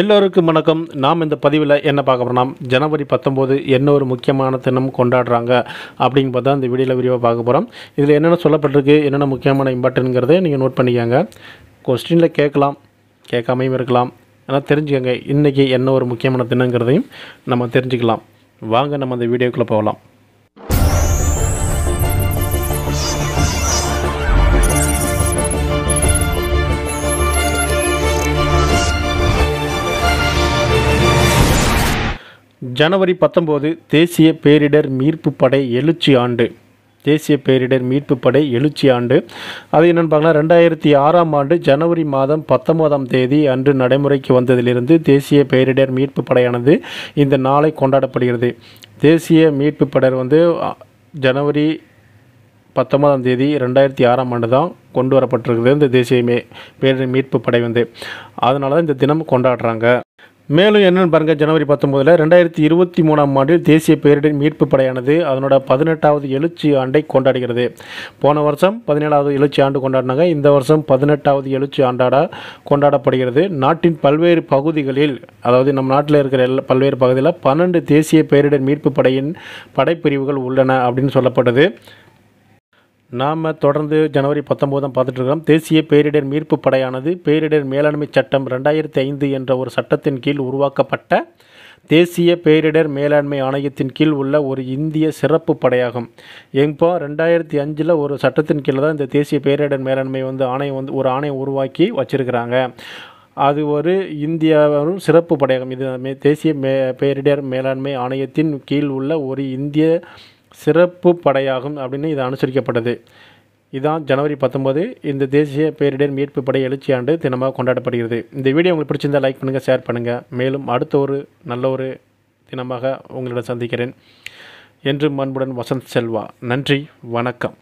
எல்லோருக்கும் வணக்கம் நாம் இந்த பதிவில் என்ன பார்க்க போகிறோம் ஜனவரி பத்தொம்போது என்ன ஒரு முக்கியமான தினம் கொண்டாடுறாங்க அப்படின்னு பார்த்தா இந்த வீடியோவில் விரிவாக பார்க்க போகிறோம் இதில் என்னென்ன சொல்லப்பட்டிருக்கு என்னென்ன முக்கியமான இம்பார்ட்டன்ங்கிறத நீங்கள் நோட் பண்ணிக்கோங்க கொஸ்டினில் கேட்கலாம் கேட்காமையும் இருக்கலாம் ஆனால் தெரிஞ்சுக்கோங்க இன்றைக்கி என்ன ஒரு முக்கியமான தினங்கிறதையும் நம்ம தெரிஞ்சுக்கலாம் வாங்க நம்ம அந்த வீடியோக்குள்ளே போகலாம் ஜனவரி பத்தொம்போது தேசிய பேரிடர் மீட்பு படை எழுச்சி ஆண்டு தேசிய பேரிடர் மீட்பு படை எழுச்சி ஆண்டு அது என்னென்னு பார்க்கலாம் ரெண்டாயிரத்தி ஆறாம் ஆண்டு ஜனவரி மாதம் பத்தொன்பதாம் தேதி அன்று நடைமுறைக்கு வந்ததிலிருந்து தேசிய பேரிடர் மீட்பு படையானது இந்த நாளை கொண்டாடப்படுகிறது தேசிய மீட்பு படர் வந்து ஜனவரி பத்தொன்பதாம் தேதி ரெண்டாயிரத்தி ஆறாம் ஆண்டு தான் கொண்டு வரப்பட்டிருக்குது இந்த தேசிய மே பேரிடர் மீட்பு படை வந்து அதனால தான் இந்த தினம் கொண்டாடுறாங்க மேலும் என்னென்னு பாருங்கள் ஜனவரி பத்தொம்போதில் ரெண்டாயிரத்தி இருபத்தி மூணாம் ஆண்டில் தேசிய பேரிடர் மீட்பு படையானது அதனோட பதினெட்டாவது எழுச்சி ஆண்டை கொண்டாடுகிறது போன வருஷம் பதினேழாவது எழுச்சி ஆண்டு கொண்டாடினாங்க இந்த வருஷம் பதினெட்டாவது எழுச்சி ஆண்டாட கொண்டாடப்படுகிறது நாட்டின் பல்வேறு பகுதிகளில் அதாவது நம் நாட்டில் இருக்கிற எல்லா பல்வேறு பகுதியில் பன்னெண்டு தேசிய பேரிடர் மீட்பு படையின் படைப்பிரிவுகள் உள்ளன அப்படின்னு சொல்லப்பட்டது நாம் தொடர்ந்து ஜனவரி பத்தொம்போதாம் பார்த்துட்ருக்கோம் தேசிய பேரிடர் மீட்பு படையானது பேரிடர் மேலாண்மை சட்டம் ரெண்டாயிரத்தி ஐந்து என்ற ஒரு சட்டத்தின் கீழ் உருவாக்கப்பட்ட தேசிய பேரிடர் மேலாண்மை ஆணையத்தின் கீழ் உள்ள ஒரு இந்திய சிறப்பு படையாகும் இப்போ ரெண்டாயிரத்தி அஞ்சில் ஒரு சட்டத்தின் கீழே தான் இந்த தேசிய பேரிடர் மேலாண்மை வந்து ஆணையம் வந்து ஒரு ஆணையம் உருவாக்கி வச்சுருக்கிறாங்க அது ஒரு இந்தியாவும் சிறப்பு படையாகும் இது தேசிய மே பேரிடர் மேலாண்மை ஆணையத்தின் கீழ் உள்ள ஒரு இந்திய சிறப்பு படையாகும் அப்படின்னு இது அனுசரிக்கப்பட்டது இதான் ஜனவரி பத்தொம்பது இந்த தேசிய பேரிடர் மீட்பு படை எழுச்சி ஆண்டு தினமாக கொண்டாடப்படுகிறது இந்த வீடியோ உங்களுக்கு பிடிச்சிருந்தால் லைக் பண்ணுங்கள் ஷேர் பண்ணுங்கள் மேலும் அடுத்த ஒரு நல்ல ஒரு தினமாக உங்களிடம் சந்திக்கிறேன் என்று அன்புடன் வசந்த் செல்வா நன்றி வணக்கம்